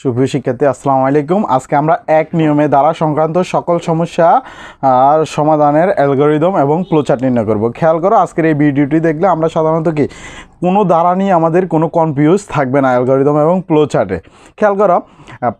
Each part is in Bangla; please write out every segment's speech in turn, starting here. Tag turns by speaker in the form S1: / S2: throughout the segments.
S1: শুভ শিক্ষার্থী আসসালামু আলাইকুম আজকে আমরা এক নিয়মে দ্বারা সংক্রান্ত সকল সমস্যা আর সমাধানের অ্যালগোরিদম এবং প্লোচার্ট নির্ণয় করব খেয়াল করো আজকের এই ভিডিওটি দেখলে আমরা সাধারণত কি কোনো দ্বারা নিয়ে আমাদের কোনো কনফিউজ থাকবে না অ্যালগোরিদম এবং প্লো চার্টে খেয়াল করো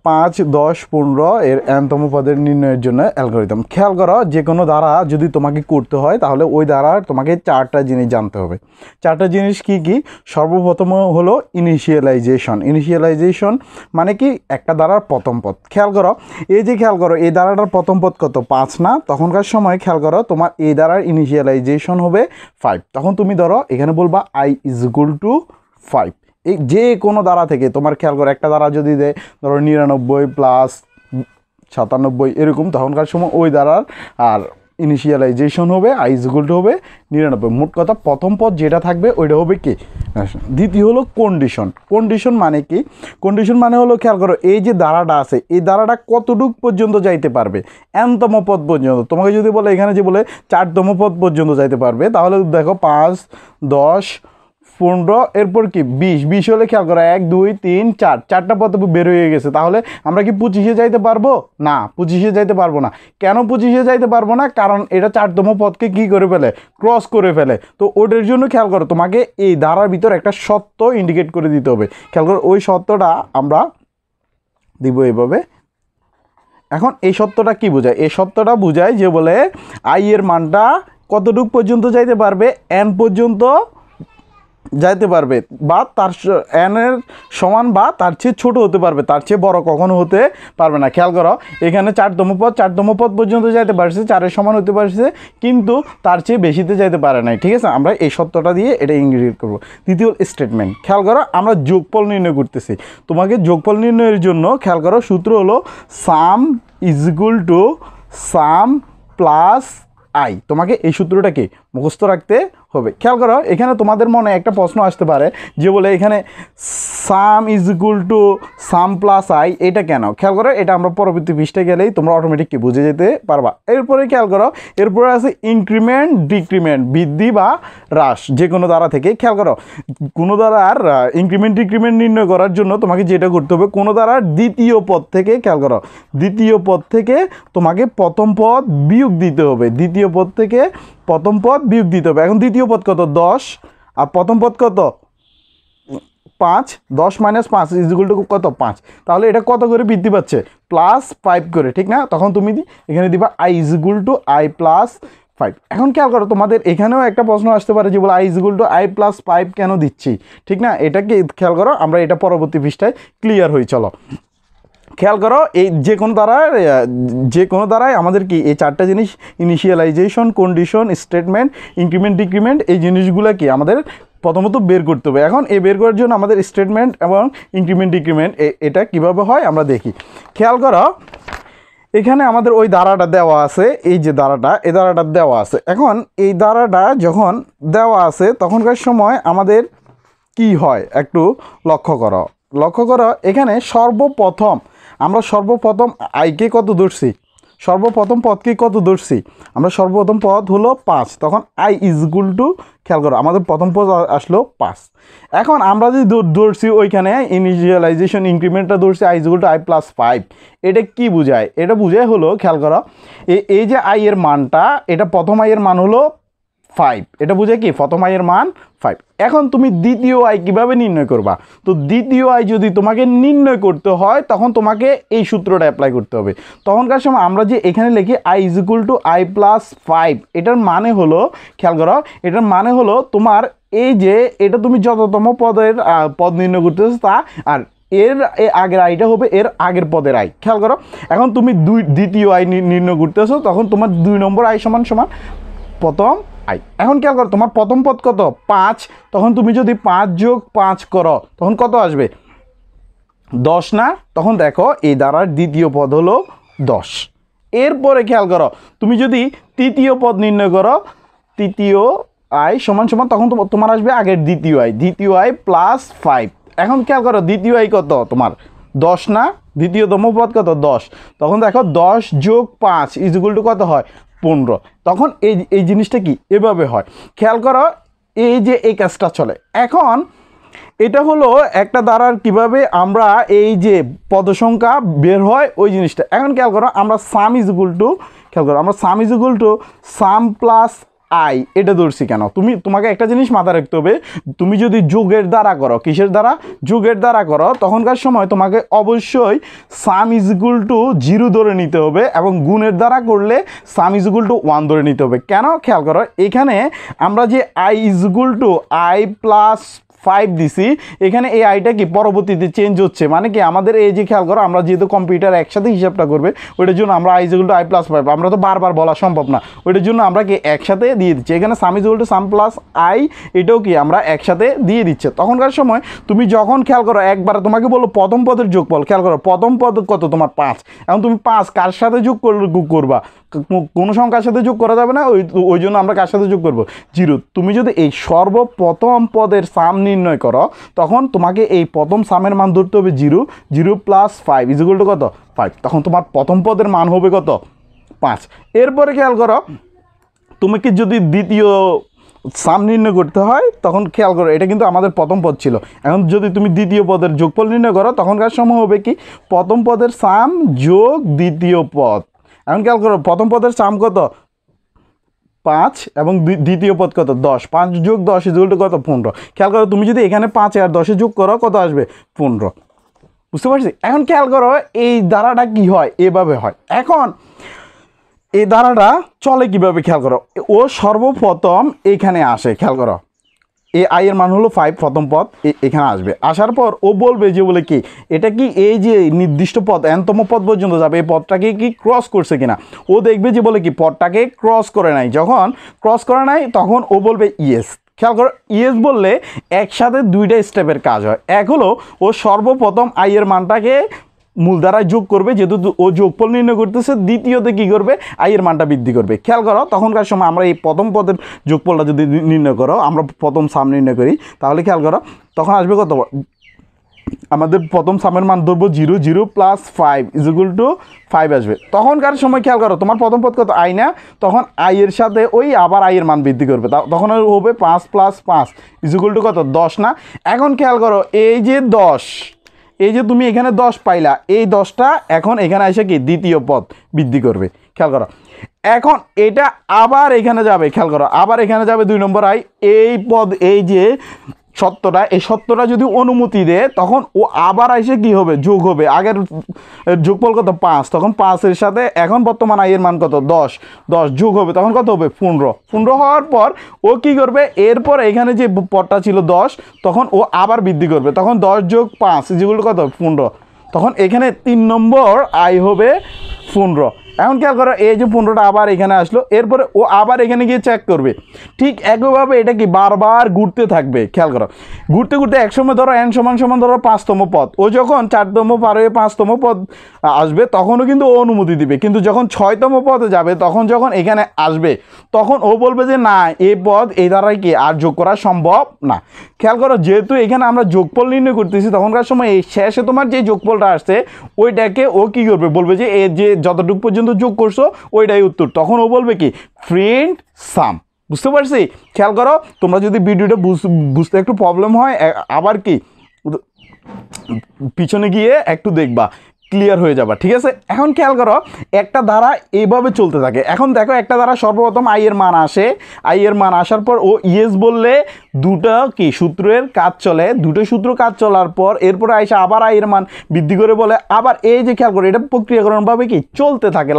S1: পাঁচ দশ পনেরো এর এনতম পদের নির্ণয়ের জন্য অ্যালগোরিদম খেয়াল করো যে কোনো দ্বারা যদি তোমাকে করতে হয় তাহলে ওই দ্বারা তোমাকে চারটা জিনিস জানতে হবে চারটা জিনিস কি কি সর্বপ্রথম হলো ইনিশিয়ালাইজেশন ইনিশিয়ালাইজেশন মানে কি একটা দ্বারার প্রথম পথ খেয়াল করো এই যে খেয়াল করো এই দ্বারাটার প্রথম পথ কত পাঁচ না তখনকার সময় খেয়াল করো তোমার এই দ্বারার ইনিশিয়ালাইজেশন হবে ফাইভ তখন তুমি ধরো এখানে বলবা I is equal to five এই যে কোনো দ্বারা থেকে তোমার খেয়াল করো একটা দ্বারা যদি দেয় ধরো নিরানব্বই প্লাস সাতানব্বই এরকম তখনকার সময় ওই দ্বারার আর ইনিশিয়ালাইজেশন হবে আইসগুল্ড হবে নিরানব্বই মোট কথা প্রথম পদ যেটা থাকবে ওইটা হবে কি দ্বিতীয় হলো কন্ডিশন কন্ডিশন মানে কি কন্ডিশন মানে হলো খেয়াল করো এই যে দাঁড়াটা আছে এই দাঁড়াটা কতটুক পর্যন্ত যাইতে পারবে এনতম পদ পর্যন্ত তোমাকে যদি বলে এখানে যে বলে চারতম পদ পর্যন্ত যাইতে পারবে তাহলে দেখো পাঁচ দশ পনেরো এরপর কি বিশ বিশ হলে খেয়াল করা এক দুই তিন চার চারটা পদ বের হয়ে গেছে তাহলে আমরা কি পঁচিশে যাইতে পারবো না পঁচিশে যাইতে পারবো না কেন পঁচিশে যাইতে পারবো না কারণ এটা চারতম পথকে কি করে ফেলে ক্রস করে ফেলে তো ওটার জন্য খেয়াল করো তোমাকে এই ধারার ভিতর একটা সত্য ইন্ডিকেট করে দিতে হবে খেয়াল করো ওই সত্যটা আমরা দিব এইভাবে এখন এই সত্যটা কি বোঝায় এই সত্যটা বোঝায় যে বলে আই এর মানটা কতটুক পর্যন্ত যাইতে পারবে এন পর্যন্ত যাইতে পারবে বা তার এনের সমান বা তার চেয়ে ছোট হতে পারবে তার চেয়ে বড় কখনো হতে পারবে না খেয়াল করো এখানে চার পদ চার পদ পর্যন্ত যাইতে পারছে চারের সমান হতে পারছে কিন্তু তার চেয়ে বেশিতে যাইতে পারে নাই ঠিক আছে আমরা এই সত্যটা দিয়ে এটা ইঙ্গিত করবো দ্বিতীয় স্টেটমেন্ট খেয়াল করো আমরা যোগফল নির্ণয় করতেছি তোমাকে যোগফল নির্ণয়ের জন্য খেয়াল করো সূত্র হলো sum is equal to sum plus I তোমাকে এই সূত্রটাকে মুখস্থ রাখতে হবে খেয়াল করো এখানে তোমাদের মনে একটা প্রশ্ন আসতে পারে যে বলে এখানে sum is equal to sum plus I এটা কেন খেয়াল করো এটা আমরা পরবর্তী পৃষ্ঠে গেলেই তোমরা অটোমেটিক কি বুঝে যেতে পারবা এরপরে খেয়াল করো এরপরে আছে ইনক্রিমেন্ট ডিক্রিমেন্ট বৃদ্ধি বা হ্রাস যে কোনো দ্বারা থেকে খেয়াল করো কোনো দ্বারার ইনক্রিমেন্ট ডিক্রিমেন্ট নির্ণয় করার জন্য তোমাকে যেটা করতে হবে কোনো দ্বারার দ্বিতীয় পদ থেকে খেয়াল করো দ্বিতীয় পদ থেকে তোমাকে প্রথম পদ বিয়োগ দিতে হবে দ্বিতীয় পদ থেকে প্রথম পদ বিয়োগ দিতে হবে এখন দ্বিতীয় পদ কত দশ আর প্রথম পদ কত পাঁচ দশ মাইনাস পাঁচ ইজগুল টু কত পাঁচ তাহলে এটা কত করে বৃদ্ধি পাচ্ছে প্লাস ফাইভ করে ঠিক না তখন তুমি এখানে দিবা I is equal to I plus five এখন খেয়াল করো তোমাদের এখানেও একটা প্রশ্ন আসতে পারে যে বলে I is equal to I plus five কেন দিচ্ছি ঠিক না এটাকে খেয়াল করো আমরা এটা পরবর্তী পৃষ্ঠায় ক্লিয়ার হই চলো খেয়াল করো এই যে কোনো দ্বারা যে কোনো দ্বারাই আমাদের কি এই চারটা জিনিস initialization condition statement increment decrement এই জিনিসগুলো কি আমাদের প্রথমত বের করতে হবে এখন এই বের করার জন্য আমাদের স্টেটমেন্ট এবং ইনক্রিমেন্ট ডিক্রিমেন্ট এটা কিভাবে হয় আমরা দেখি খেয়াল করো এখানে আমাদের ওই দাঁড়াটা দেওয়া আছে এই যে দাঁড়াটা এই দাঁড়াটা দেওয়া আছে এখন এই দাঁড়াটা যখন দেওয়া আছে তখনকার সময় আমাদের কি হয় একটু লক্ষ্য করো লক্ষ্য করো এখানে সর্বপ্রথম আমরা সর্বপ্রথম আইকে কত ধরছি সর্বপ্রথম পদকে কত ধরছি আমরা সর্বপ্রথম পদ হলো পাঁচ তখন আই ইজগুল টু খেয়াল করো আমাদের প্রথম পদ আসলো পাঁচ এখন আমরা যদি ধরছি ওইখানে ইনিশিয়ালাইজেশন ইনক্রিমেন্টটা ধরছি I is equal to I plus five এটা কি বোঝায় এটা বোঝায় হলো খেয়াল করো এই যে আই এর মানটা এটা প্রথম আই এর মান হলো ফাইভ এটা বুঝে কি প্রথম আয়ের মান ফাইভ এখন তুমি দ্বিতীয় আয় কিভাবে নির্ণয় করবা তো দ্বিতীয় আয় যদি তোমাকে নির্ণয় করতে হয় তখন তোমাকে এই সূত্রটা অ্যাপ্লাই করতে হবে তখনকার সময় আমরা যে এখানে লিখি I is equal to I plus five এটার মানে হলো খেয়াল করো এটার মানে হলো তোমার এই যে এটা তুমি যততম পদের পদ নির্ণয় করতেছো তা আর এর এ আগের আইটা হবে এর আগের পদের আয় খেয়াল করো এখন তুমি দুই দ্বিতীয় আয় নির্ণয় করতেছো তখন তোমার দুই নম্বর আয় সমান সমান প্রথম আই এখন খেয়াল করো তোমার প্রথম পদ কত পাঁচ তখন তুমি যদি পাঁচ যোগ পাঁচ করো তখন কত আসবে দশ না তখন দেখো এই দ্বারার দ্বিতীয় পদ হলো দশ এরপরে খেয়াল করো তুমি যদি তৃতীয় পদ নির্ণয় করো তৃতীয় আয় সমান সমান তখন তোমার আসবে আগের দ্বিতীয় আয় দ্বিতীয় আয় প্লাস ফাইভ এখন খেয়াল করো দ্বিতীয় আয় কত তোমার দশ না দ্বিতীয়তম পদ কত দশ তখন দেখো দশ যোগ পাঁচ ইজগুল কত হয় পনেরো তখন এই এই জিনিসটা কি এভাবে হয় খেয়াল করো এই যে এই কাজটা চলে এখন এটা হলো একটা দ্বারার কিভাবে আমরা এই যে পদসংখ্যা বের হয় ওই জিনিসটা এখন খেয়াল করো আমরা সাম ইজ ইকুয়াল টু খেয়াল করো আমরা sum is equal to sum plus I এটা ধরছি কেন তুমি তোমাকে একটা জিনিস মাথায় রাখতে হবে তুমি যদি যুগের দ্বারা করো কিসের দ্বারা যুগের দ্বারা করো তখনকার সময় তোমাকে অবশ্যই সাম ইজগুল টু জিরো ধরে নিতে হবে এবং গুণের দ্বারা করলে সাম ইজগুল টু ওয়ান ধরে নিতে হবে কেন খেয়াল করো এখানে আমরা যে I is equal to I plus five দিছি এখানে এই আইটা কি পরবর্তীতে চেঞ্জ হচ্ছে মানে কি আমাদের এই যে খেয়াল করো আমরা যেহেতু কম্পিউটার একসাথে হিসাবটা করবে ওইটার জন্য আমরা আই যেগুলো আই প্লাস ফাইভ আমরা তো বারবার বলা সম্ভব না ওইটার জন্য আমরা কি একসাথে দিয়ে দিচ্ছি এখানে sum is to sum plus I এটাও কি আমরা একসাথে দিয়ে দিচ্ছে তখনকার সময় তুমি যখন খেয়াল করো একবার তোমাকে বলো প্রথম পদের যোগফল খেয়াল করো প্রথম পদ কত তোমার পাঁচ এখন তুমি পাঁচ কার সাথে যোগ করবা কোনো সংখ্যার সাথে যোগ করা যাবে না ওই ওই জন্য আমরা কার সাথে যোগ করব জিরো তুমি যদি এই সর্বপ্রথম পদের সাম নির্ণয় করো তখন তোমাকে এই প্রথম সামের মান ধরতে হবে zero zero plus five is equal to কত ফাইভ তখন তোমার প্রথম পদের মান হবে কত পাঁচ এরপরে খেয়াল করো তোমাকে যদি দ্বিতীয় সাম নির্ণয় করতে হয় তখন খেয়াল করো এটা কিন্তু আমাদের প্রথম পদ ছিল এখন যদি তুমি দ্বিতীয় পদের যোগফল নির্ণয় করো তখনকার সময় হবে কি প্রথম পদের সাম যোগ দ্বিতীয় পদ এখন খেয়াল করো প্রথম পদের সাম কত পাঁচ এবং দ্বিতীয় পদ কত দশ পাঁচ যোগ দশ ইজুল কত পনেরো খেয়াল করো তুমি যদি এখানে পাঁচ আর দশে যোগ করো কত আসবে পনেরো বুঝতে পারছি এখন খেয়াল করো এই ধারাটা কি হয় এভাবে হয় এখন এই ধারাটা চলে কিভাবে খেয়াল করো ও সর্বপ্রথম এখানে আসে খেয়াল করো এ আই এর মান হলো ফাইভ প্রথম পথ এখানে আসবে আসার পর ও বলবে যে বলে কি এটা কি এই যে নির্দিষ্ট পথ এনতম পথ পর্যন্ত যাবে এই পথটাকে কি ক্রস করছে কিনা ও দেখবে যে বলে কি পথটাকে ক্রস করে নাই যখন ক্রস করে নাই তখন ও বলবে ইয়েস খেয়াল করো ইয়েস বললে একসাথে দুইটা স্টেপের কাজ হয় এক হলো ও সর্বপ্রথম আইয়ের মানটাকে মূলধারায় যোগ করবে যেহেতু ও যোগফল নির্ণয় করতেছে দ্বিতীয়তে কি করবে আয়ের মানটা বৃদ্ধি করবে খেয়াল করো তখনকার সময় আমরা এই প্রথম পদের যোগফলটা যদি নির্ণয় করো আমরা প্রথম সাম নির্ণয় করি তাহলে খেয়াল করো তখন আসবে কত আমাদের প্রথম সামের মান ধরবো zero zero plus five is equal to five আসবে তখনকার সময় খেয়াল করো তোমার প্রথম পদ কত আই না তখন আয়ের সাথে ওই আবার আয়ের মান বৃদ্ধি করবে তখন হবে পাঁচ প্লাস পাঁচ ইজুগুল টু কত দশ না এখন খেয়াল করো এই যে দশ এই যে তুমি এখানে দশ পাইলা এই দশটা এখন এখানে এসে কি দ্বিতীয় পদ বৃদ্ধি করবে খেয়াল করো এখন এটা আবার এখানে যাবে খেয়াল করো আবার এখানে যাবে দুই নম্বর আই এই পদ এই যে সত্যটা এই সত্যটা যদি অনুমতি দেয় তখন ও আবার এসে কি হবে যোগ হবে আগের যোগফল কত পাঁচ তখন পাঁচের সাথে এখন বর্তমান আয়ের মান কত দশ দশ যোগ হবে তখন কত হবে পনেরো পনেরো হওয়ার পর ও কি করবে এরপর এখানে যে পটটা ছিল দশ তখন ও আবার বৃদ্ধি করবে তখন দশ যোগ পাঁচ যেগুলো কত পনেরো তখন এখানে তিন নম্বর আয় হবে পনেরো এখন খেয়াল করো এই যে পনেরোটা আবার এখানে আসলো এরপরে ও আবার এখানে গিয়ে চেক করবে ঠিক একইভাবে এটা কি বারবার ঘুরতে থাকবে খেয়াল করো ঘুরতে ঘুরতে একসময় ধরো এন সমান সমান ধরো পাঁচতম পথ ও যখন চারতম পার হয়ে পাঁচতম পদ আসবে তখনও কিন্তু ও অনুমতি দিবে কিন্তু যখন ছয়তম পথে যাবে তখন যখন এখানে আসবে তখন ও বলবে যে না এই পদ এই দ্বারাই কি আর যোগ করা সম্ভব না খেয়াল করো যেহেতু এখানে আমরা যোগফল নির্ণয় করতেছি তখনকার সময় এই শেষে তোমার যে যোগফলটা আসছে ওইটাকে ও কী করবে বলবে যে এ যে যতটুকু পর্যন্ত পর্যন্ত যোগ করছো ওইটাই উত্তর তখন ও বলবে কি ফ্রেন্ড সাম বুঝতে পারছি খেয়াল করো তোমরা যদি ভিডিওটা বুঝতে একটু প্রবলেম হয় আবার কি পিছনে গিয়ে একটু দেখবা ক্লিয়ার হয়ে যাবা ঠিক আছে এখন খেয়াল করো একটা ধারা এইভাবে চলতে থাকে এখন দেখো একটা ধারা সর্বপ্রথম আই এর মান আসে আই এর মান আসার পর ও ইয়েস বললে দুটো কি সূত্রের কাজ চলে দুটো সূত্র কাজ চলার পর এরপরে আইসে আবার আই এর মান বৃদ্ধি করে বলে আবার এই যে খেয়াল করো এটা প্রক্রিয়াকরণভাবে কি চলতে থাকে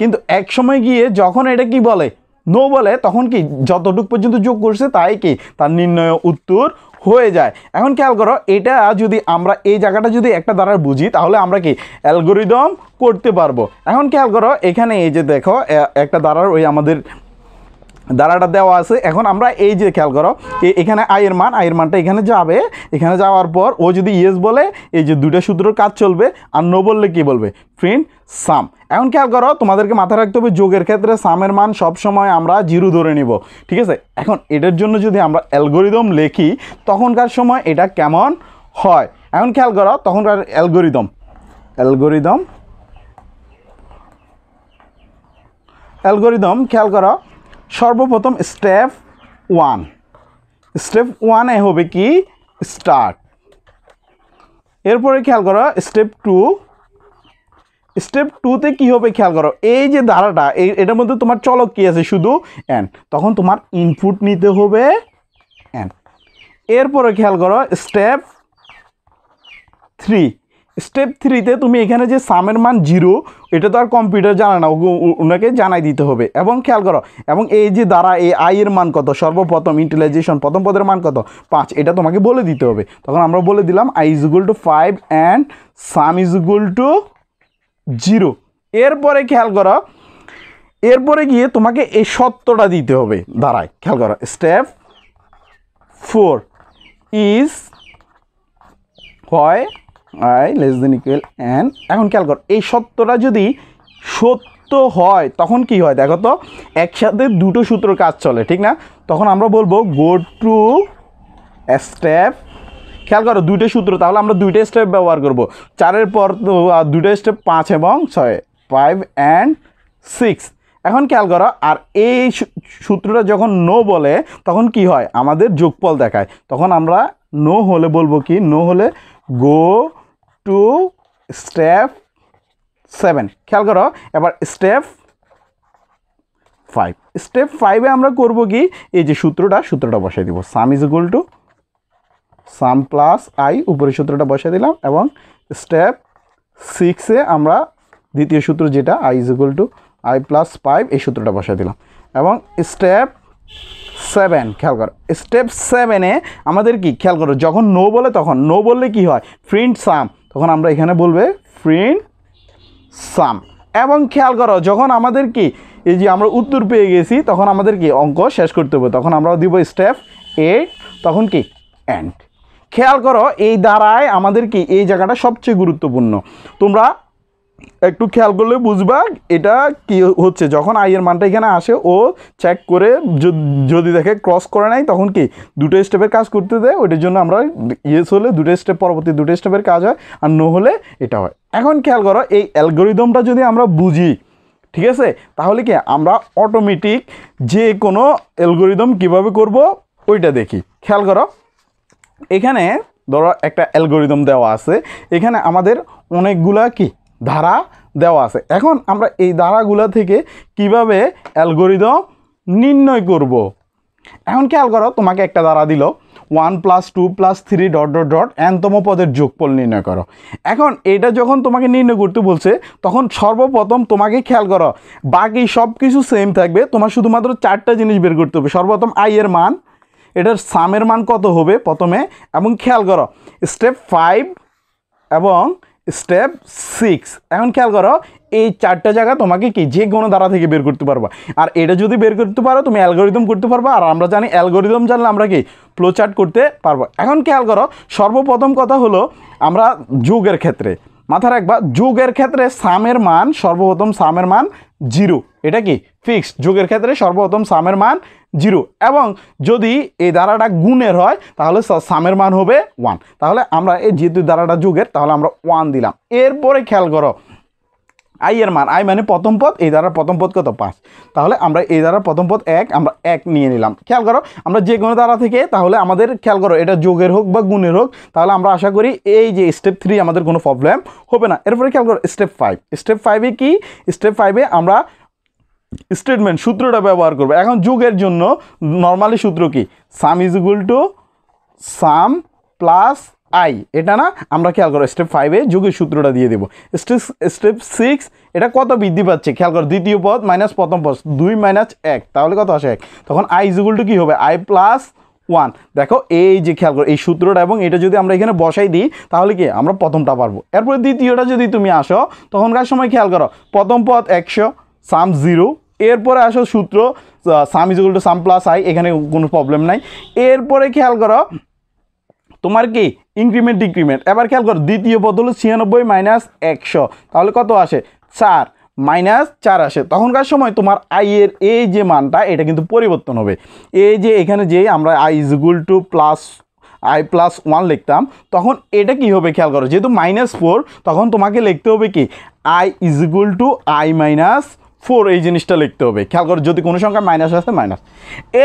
S1: কিন্তু এক সময় গিয়ে যখন এটা কি বলে নো বলে তখন কি যতটুক পর্যন্ত যোগ করছে তাই কি তার নির্ণয় উত্তর হয়ে যায় এখন খেয়াল করো এটা যদি আমরা এই জায়গাটা যদি একটা দ্বারা বুঝি তাহলে আমরা কি অ্যালগোরিদম করতে পারবো এখন খেয়াল করো এখানে এই যে দেখো একটা দ্বারার ওই আমাদের দাঁড়াটা দেওয়া আছে এখন আমরা এই যে খেয়াল করো এখানে আয়ের মান আয়ের মানটা এখানে যাবে এখানে যাওয়ার পর ও যদি ইয়েস বলে এই যে দুটো সূত্রর কাজ চলবে আর নো বললে কী বলবে প্রিন্ট সাম এখন খেয়াল করো তোমাদেরকে মাথায় রাখতে হবে যোগের ক্ষেত্রে সামের মান সবসময় আমরা জিরো ধরে নিব ঠিক আছে এখন এটার জন্য যদি আমরা অ্যালগোরিদম লেখি তখনকার সময় এটা কেমন হয় এখন খেয়াল করো তখনকার অ্যালগোরিদম অ্যালগোরিদম অ্যালগোরিদম খেয়াল করো সর্বপ্রথম স্টেপ ওয়ান স্টেপ ওয়ানে হবে কি স্টার্ট এরপরে খেয়াল করো স্টেপ টু স্টেপ টুতে কি হবে খেয়াল করো এই যে ধারাটা এই এটার মধ্যে তোমার চলক কি আছে শুধু অ্যান্ড তখন তোমার ইনপুট নিতে হবে অ্যান্ড এরপরে খেয়াল করো স্টেপ থ্রি স্টেপ থ্রিতে তুমি এখানে যে সামের মান জিরো এটা তো আর কম্পিউটার জানে না ওনাকে জানাই দিতে হবে এবং খেয়াল করো এবং এই যে দ্বারা এই এর মান কত সর্বপ্রথম ইন্টিলাইজেশন প্রথম পদের মান কত পাঁচ এটা তোমাকে বলে দিতে হবে তখন আমরা বলে দিলাম I is equal to five and sum is equal to zero এরপরে খেয়াল করো এরপরে গিয়ে তোমাকে এই সত্যটা দিতে হবে দাঁড়ায় খেয়াল করো স্টেপ ফোর ইজ হয় I less than equal N এখন খেয়াল কর এই সত্যটা যদি সত্য হয় তখন কি হয় দেখো তো একসাথে দুটো সূত্র কাজ চলে ঠিক না তখন আমরা বলবো গো টু স্টেপ খেয়াল করো দুইটা সূত্র তাহলে আমরা দুইটা স্টেপ ব্যবহার করব চারের পর তো দুইটা স্টেপ পাঁচ এবং ছয় ফাইভ অ্যান্ড সিক্স এখন খেয়াল করো আর এই সূত্রটা যখন নো বলে তখন কি হয় আমাদের যোগফল দেখায় তখন আমরা নো হলে বলবো কি নো হলে গো টু স্টেপ সেভেন খেয়াল করো এবার স্টেপ ফাইভ স্টেপ ফাইভে আমরা করব কি এই যে সূত্রটা সূত্রটা বসাই দিব sum is equal to sum plus I উপরের সূত্রটা বসাই দিলাম এবং স্টেপ সিক্সে আমরা দ্বিতীয় সূত্র যেটা I is equal to I plus five এই সূত্রটা বসাই দিলাম এবং স্টেপ সেভেন খেয়াল করো স্টেপ সেভেনে আমাদের কি খেয়াল করো যখন নো বলে তখন নো বললে কি হয় ফ্রিন্ট সাম তখন আমরা এখানে বলবে ফ্রিন সাম এবং খেয়াল করো যখন আমাদের কি এই যে আমরা উত্তর পেয়ে গেছি তখন আমাদের কি অঙ্ক শেষ করতে হবে তখন আমরা দিব স্টেপ এ তখন কি অ্যান্ড খেয়াল করো এই দ্বারায় আমাদের কি এই জায়গাটা সবচেয়ে গুরুত্বপূর্ণ তোমরা একটু খেয়াল করলে বুঝবা এটা কি হচ্ছে যখন আইয়ের মানটা এখানে আসে ও চেক করে যদি দেখে ক্রস করে নেয় তখন কি দুটো স্টেপের কাজ করতে দেয় ওইটার জন্য আমরা ইয়েস হলে দুটো স্টেপ পরবর্তী দুটো স্টেপের কাজ হয় আর ন হলে এটা হয় এখন খেয়াল করো এই অ্যালগোরিদমটা যদি আমরা বুঝি ঠিক আছে তাহলে কি আমরা অটোমেটিক যে কোনো অ্যালগোরিদম কিভাবে করব ওইটা দেখি খেয়াল করো এখানে ধরো একটা অ্যালগোরিদম দেওয়া আছে এখানে আমাদের অনেকগুলা কি ধারা দেওয়া আছে এখন আমরা এই ধারাগুলো থেকে কিভাবে অ্যালগোরিদম নির্ণয় করব। এখন খেয়াল করো তোমাকে একটা ধারা দিল one plus two plus three dot dot dot এনতম পদের যোগফল নির্ণয় করো এখন এটা যখন তোমাকে নির্ণয় করতে বলছে তখন সর্বপ্রথম তোমাকে খেয়াল করো বাকি সব কিছু সেম থাকবে তোমার শুধুমাত্র চারটা জিনিস বের করতে হবে সর্বপ্রথম আই এর মান এটার সামের মান কত হবে প্রথমে এবং খেয়াল করো স্টেপ ফাইভ এবং স্টেপ সিক্স এখন খেয়াল করো এই চারটা জায়গা তোমাকে কি যে কোনো দ্বারা থেকে বের করতে পারবা আর এটা যদি বের করতে পারো তুমি অ্যালগোরিদম করতে পারবা আর আমরা জানি অ্যালগোরিদম জানলে আমরা কি ফ্লোচার্ট করতে পারবো এখন খেয়াল করো সর্বপ্রথম কথা হলো আমরা যুগের ক্ষেত্রে মাথা রাখবা যুগের ক্ষেত্রে সামের মান সর্বপ্রথম সামের মান জিরো এটা কি ফিক্সড যুগের ক্ষেত্রে সর্বপ্রথম সামের মান জিরো এবং যদি এই দ্বারাটা গুণের হয় তাহলে সামের মান হবে ওয়ান তাহলে আমরা এই যেহেতু দ্বারাটা যুগের তাহলে আমরা ওয়ান দিলাম এরপরে খেয়াল করো আই এর মান আই মানে প্রথম পদ এই দ্বারা প্রথম পদ কত পাঁচ তাহলে আমরা এই দ্বারা প্রথম পদ এক আমরা এক নিয়ে নিলাম খেয়াল করো আমরা যে কোনো দ্বারা থেকে তাহলে আমাদের খেয়াল করো এটা যোগের হোক বা গুণের হোক তাহলে আমরা আশা করি এই যে স্টেপ থ্রি আমাদের কোনো প্রবলেম হবে না এরপরে খেয়াল করো স্টেপ ফাইভ স্টেপ ফাইভে কি স্টেপ ফাইভে আমরা স্টেটমেন্ট সূত্রটা ব্যবহার করব এখন যুগের জন্য নর্মালি সূত্র কি sum is equal to sum plus I এটা না আমরা খেয়াল করো স্টেপ ফাইভে যুগের সূত্রটা দিয়ে দেবো স্টেপ স্টেপ সিক্স এটা কত বৃদ্ধি পাচ্ছে খেয়াল করো দ্বিতীয় পদ মাইনাস প্রথম পদ দুই মাইনাস এক তাহলে কত আসে এক তখন আই ইকুয়াল টু কী হবে আই প্লাস ওয়ান দেখো এই যে খেয়াল করো এই সূত্রটা এবং এটা যদি আমরা এখানে বসাই দিই তাহলে কি আমরা প্রথমটা পারবো এরপরে দ্বিতীয়টা যদি তুমি আসো তখনকার সময় খেয়াল করো প্রথম পদ একশো সাম জিরো এরপরে আসো সূত্র sum is to sum plus I এখানে কোনো প্রবলেম নাই এরপরে খেয়াল করো তোমার কি ইনক্রিমেন্ট ডিক্রিমেন্ট এবার খেয়াল করো দ্বিতীয় পদ হলো ছিয়ানব্বই মাইনাস একশো তাহলে কত আসে চার মাইনাস চার আসে তখনকার সময় তোমার আই এর এই যে মানটা এটা কিন্তু পরিবর্তন হবে এই যে এখানে যে আমরা I is equal to plus I plus one লিখতাম তখন এটা কি হবে খেয়াল করো যেহেতু মাইনাস ফোর তখন তোমাকে লিখতে হবে কি I is equal to I minus four এই জিনিসটা লিখতে হবে খেয়াল করো যদি কোনো সংখ্যা মাইনাস আসে মাইনাস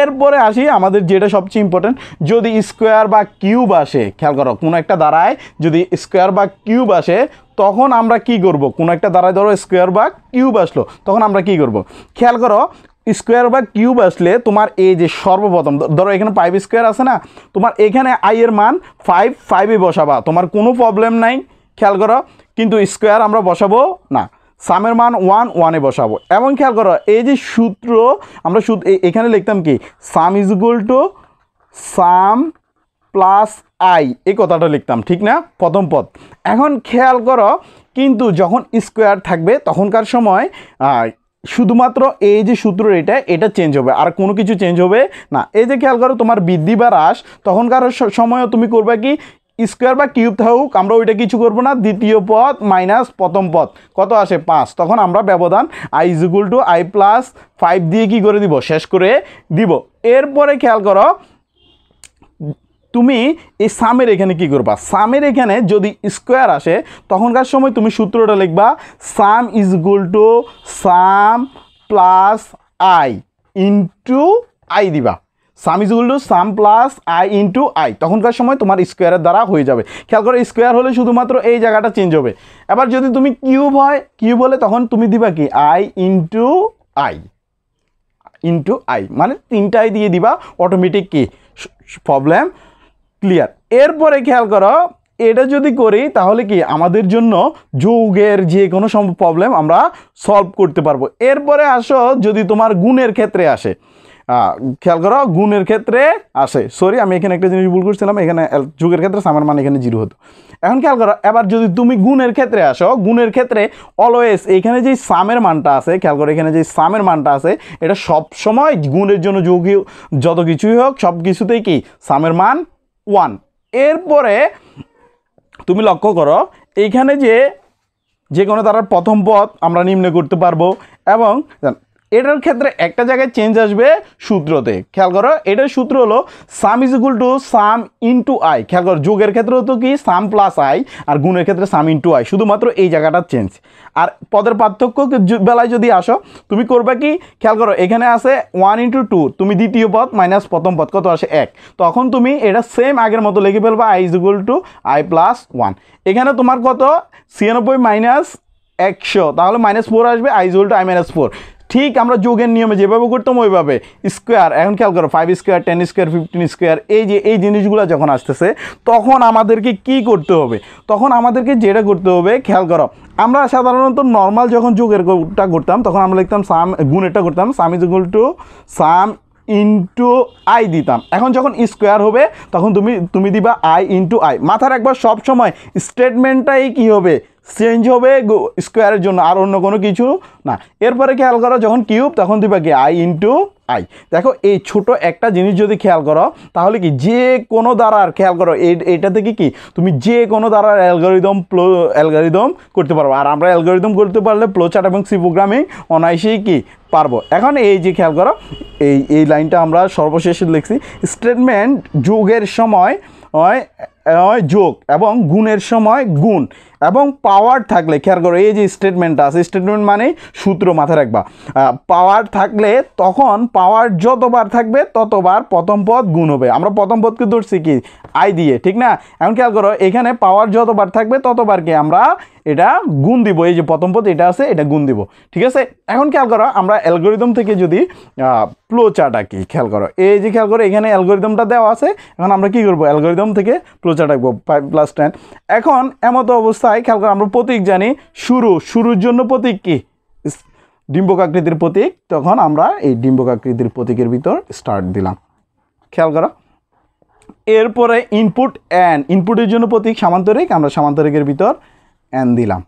S1: এরপরে আসি আমাদের যেটা সবচেয়ে ইম্পর্টেন্ট যদি স্কোয়ার বা কিউব আসে খেয়াল করো কোনো একটা দ্বারায় যদি স্কোয়ার বা কিউব আসে তখন আমরা কি করব কোনো একটা দ্বারায় ধরো স্কোয়ার বা কিউব আসলো তখন আমরা কি করব খেয়াল করো স্কোয়ার বা কিউব আসলে তোমার এই যে সর্বপ্রথম ধরো এখানে ফাইভ স্কোয়ার আছে না তোমার এখানে আই এর মান ফাইভ ফাইভে বসাবা তোমার কোনো প্রবলেম নাই খেয়াল করো কিন্তু স্কোয়ার আমরা বসাবো না সামের মান ওয়ান ওয়ানে বসাবো এবং খেয়াল করো এই যে সূত্র আমরা সূত্র এখানে লিখতাম কি sum is equal to sum plus i এই কথাটা লিখতাম ঠিক না প্রথম পদ এখন খেয়াল করো কিন্তু যখন স্কোয়ার থাকবে তখনকার সময় শুধুমাত্র এই যে সূত্র এটা এটা চেঞ্জ হবে আর কোনো কিছু চেঞ্জ হবে না এই যে খেয়াল করো তোমার বৃদ্ধি বা হ্রাস তখনকার সময়ও তুমি করবে কি স্কোয়ার বা কিউব থাকুক আমরা ওইটা কিছু করবো না দ্বিতীয় পদ মাইনাস প্রথম পদ কত আসে পাঁচ তখন আমরা ব্যবধান i is equal to I plus five দিয়ে কি করে দিব শেষ করে দিব এরপরে খেয়াল করো তুমি এই সামের এখানে কি করবা সামের এখানে যদি স্কোয়ার আসে তখনকার সময় তুমি সূত্রটা লিখবা sum is equal to sum plus i into i দিবা sum is to sum plus i into i তখনকার সময় তোমার স্কোয়ারের দ্বারা হয়ে যাবে খেয়াল করে স্কোয়ার হলে শুধুমাত্র এই জায়গাটা চেঞ্জ হবে এবার যদি তুমি কিউব হয় কিউব হলে তখন তুমি দিবা কি i into i into i মানে তিনটাই দিয়ে দিবা অটোমেটিক কি প্রবলেম ক্লিয়ার এরপরে খেয়াল করো এটা যদি করি তাহলে কি আমাদের জন্য যৌগের যে কোনো প্রবলেম আমরা সলভ করতে পারবো এরপরে আসো যদি তোমার গুণের ক্ষেত্রে আসে খেয়াল করো গুণের ক্ষেত্রে আসে সরি আমি এখানে একটা জিনিস ভুল করছিলাম এখানে যুগের ক্ষেত্রে সামার মান এখানে জিরো হতো এখন খেয়াল করো এবার যদি তুমি গুণের ক্ষেত্রে আসো গুণের ক্ষেত্রে অলওয়েজ এখানে যে সামের মানটা আছে খেয়াল করো এখানে যে সামের মানটা আছে এটা সব সময় গুণের জন্য যোগীয় যত কিছুই হোক সব কিছুতেই কি সামের মান ওয়ান এরপরে তুমি লক্ষ্য করো এইখানে যে যে কোনো তার প্রথম পথ আমরা নিম্নে করতে পারবো এবং এটার ক্ষেত্রে একটা জায়গায় চেঞ্জ আসবে সূত্রতে খেয়াল করো এটার সূত্র হলো sum is equal to sum into i খেয়াল করো যোগের ক্ষেত্রে হতো কি সাম প্লাস আই আর গুণের ক্ষেত্রে সাম ইনটু আই শুধুমাত্র এই জায়গাটা চেঞ্জ আর পদের পার্থক্য বেলায় যদি আসো তুমি করবে কি খেয়াল করো এখানে আছে ওয়ান ইন্টু টু তুমি দ্বিতীয় পদ মাইনাস প্রথম পদ কত আসে এক তখন তুমি এটা সেম আগের মতো লিখে ফেলবে i is equal to I plus one এখানে তোমার কত ছিয়ানব্বই মাইনাস একশো তাহলে মাইনাস ফোর আসবে i is equal to I minus four ঠিক আমরা যোগের নিয়মে যেভাবে করতাম ওইভাবে স্কোয়ার এখন খেয়াল করো five square ten square fifteen square এই যে এই জিনিসগুলো যখন আসতেছে তখন আমাদেরকে কি করতে হবে তখন আমাদেরকে যেটা করতে হবে খেয়াল করো আমরা সাধারণত নর্মাল যখন যোগেরটা করতাম তখন আমরা লিখতাম সাম গুণেরটা করতাম sum is equal to sum into i দিতাম এখন যখন স্কোয়ার হবে তখন তুমি তুমি দিবা আই ইন্টু আই মাথার একবার সব সময় স্টেটমেন্টটাই কি হবে চেঞ্জ হবে স্কোয়ারের জন্য আর অন্য কোনো কিছু না এরপরে খেয়াল করো যখন কিউব তখন দিবা কি আই ইন্টু আই দেখো এই ছোট একটা জিনিস যদি খেয়াল করো তাহলে কি যে কোনো দ্বারার খেয়াল করো এটা থেকে কি তুমি যে কোনো দ্বারার অ্যালগোরিদম প্লো অ্যালগোরিদম করতে পারবো আর আমরা অ্যালগোরিদম করতে পারলে প্লোচার এবং সি প্রোগ্রামিং অনায়াসেই কি পারবো এখন এই যে খেয়াল করো এই এই লাইনটা আমরা সর্বশেষে লিখছি স্টেটমেন্ট যুগের সময় যোগ এবং গুণের সময় গুণ এবং পাওয়ার থাকলে খেয়াল করো এই যে স্টেটমেন্টটা আছে স্টেটমেন্ট মানে সূত্র মাথায় রাখবা পাওয়ার থাকলে তখন পাওয়ার যতবার থাকবে ততবার প্রথম পদ গুণ হবে আমরা প্রথম পদকে ধরছি কি আই দিয়ে ঠিক না এখন খেয়াল করো এখানে পাওয়ার যতবার থাকবে ততবারকে আমরা এটা গুণ দিব এই যে প্রথম পদ এটা আছে এটা গুণ দিব ঠিক আছে এখন খেয়াল করো আমরা অ্যালগোরিদম থেকে যদি প্লো চার্ট আঁকি খেয়াল করো এই যে খেয়াল করো এখানে অ্যালগোরিদমটা দেওয়া আছে এখন আমরা কি করবো অ্যালগোরিদম থেকে প্লো ক্লোজার রাখবো ফাইভ প্লাস টেন এখন এমত অবস্থায় খেয়াল করে আমরা প্রতীক জানি শুরু শুরুর জন্য প্রতীক কী ডিম্বকাকৃতির প্রতীক তখন আমরা এই ডিম্বকাকৃতির প্রতীকের ভিতর স্টার্ট দিলাম খেয়াল করো এরপরে ইনপুট অ্যান ইনপুটের জন্য প্রতীক সামান্তরিক আমরা সামান্তরিকের ভিতর অ্যান দিলাম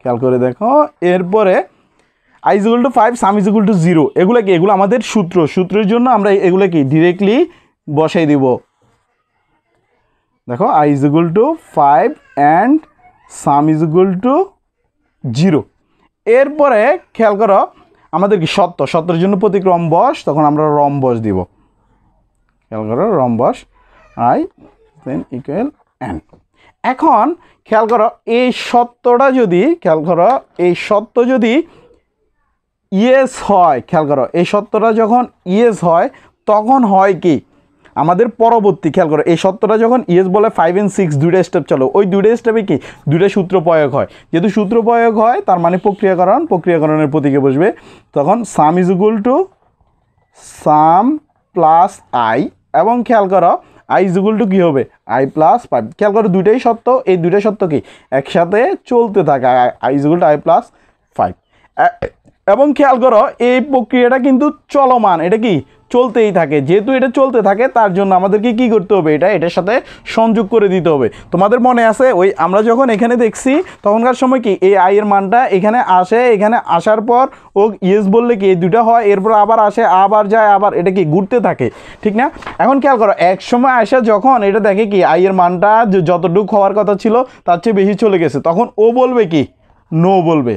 S1: খেয়াল করে দেখো এরপরে i equal to five sum is equal to zero এগুলো কি এগুলো আমাদের সূত্র সূত্রের জন্য আমরা এগুলো কি ডিরেক্টলি বসাই দিব দেখো i is equal to five and sum is equal to zero এরপরে খেয়াল করো আমাদের কি সত্য সত্যের জন্য প্রতিক্রম বস তখন আমরা রম বস দিব খেয়াল করো রম বস আই দেন ইকুয়াল অ্যান্ড এখন খেয়াল করো এই সত্যটা যদি খেয়াল করো এই সত্য যদি ইয়েস হয় খেয়াল করো এই সত্যটা যখন ইয়েস হয় তখন হয় কি আমাদের পরবর্তী খেয়াল করো এই সত্যটা যখন ইয়েস বলে ফাইভ এন্ড সিক্স দুইটা স্টেপ চলো ওই দুইটা স্টেপে কি দুইটা সূত্র প্রয়োগ হয় যেহেতু সূত্র প্রয়োগ হয় তার মানে প্রক্রিয়াকরণ প্রক্রিয়াকরণের প্রতীকে বসবে তখন sum is equal to sum plus i এবং খেয়াল করো আই ইজ ইকুয়াল টু কী হবে আই প্লাস ফাইভ খেয়াল করো দুইটাই সত্য এই দুইটাই সত্য কি একসাথে চলতে থাকে i is equal to I plus five এবং খেয়াল করো এই প্রক্রিয়াটা কিন্তু চলমান এটা কি চলতেই থাকে যেহেতু এটা চলতে থাকে তার জন্য আমাদেরকে কি করতে হবে এটা এটার সাথে সংযোগ করে দিতে হবে তোমাদের মনে আছে ওই আমরা যখন এখানে দেখছি তখনকার সময় কি এই আয়ের মানটা এখানে আসে এখানে আসার পর ও ইয়েস বললে কি এই দুটা হয় এরপর আবার আসে আবার যায় আবার এটা কি ঘুরতে থাকে ঠিক না এখন খেয়াল করো এক সময় আসা যখন এটা দেখে কি আয়ের মানটা যতটুকু হওয়ার কথা ছিল তার চেয়ে বেশি চলে গেছে তখন ও বলবে কি নো বলবে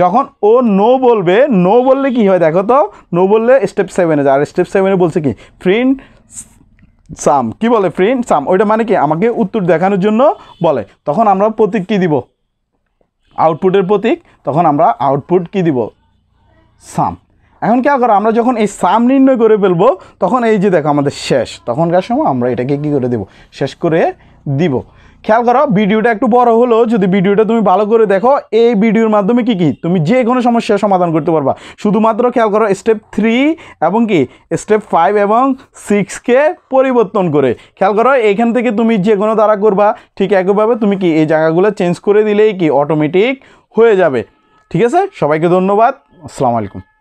S1: যখন ও নো বলবে নো বললে কি হয় দেখো তো নো বললে স্টেপ সেভেনে যায় আর স্টেপ সেভেনে বলছে কি প্রিন্ট সাম কি বলে প্রিন্ট সাম ওইটা মানে কি আমাকে উত্তর দেখানোর জন্য বলে তখন আমরা প্রতীক কী দিব আউটপুটের প্রতীক তখন আমরা আউটপুট কি দিব সাম এখন কি করো আমরা যখন এই সাম নির্ণয় করে ফেলবো তখন এই যে দেখো আমাদের শেষ তখনকার সময় আমরা এটাকে কি করে দেব শেষ করে দিব খেয়াল করো ভিডিওটা একটু বড় হলো যদি ভিডিওটা তুমি ভালো করে দেখো এই ভিডিওর মাধ্যমে কি কি তুমি যে কোনো সমস্যার সমাধান করতে পারবা শুধুমাত্র খেয়াল করো স্টেপ থ্রি এবং কি স্টেপ ফাইভ এবং সিক্সকে পরিবর্তন করে খেয়াল করো এইখান থেকে তুমি যে কোনো দ্বারা করবা ঠিক একইভাবে তুমি কি এই জায়গাগুলো চেঞ্জ করে দিলেই কি অটোমেটিক হয়ে যাবে ঠিক আছে সবাইকে ধন্যবাদ আসসালামু আলাইকুম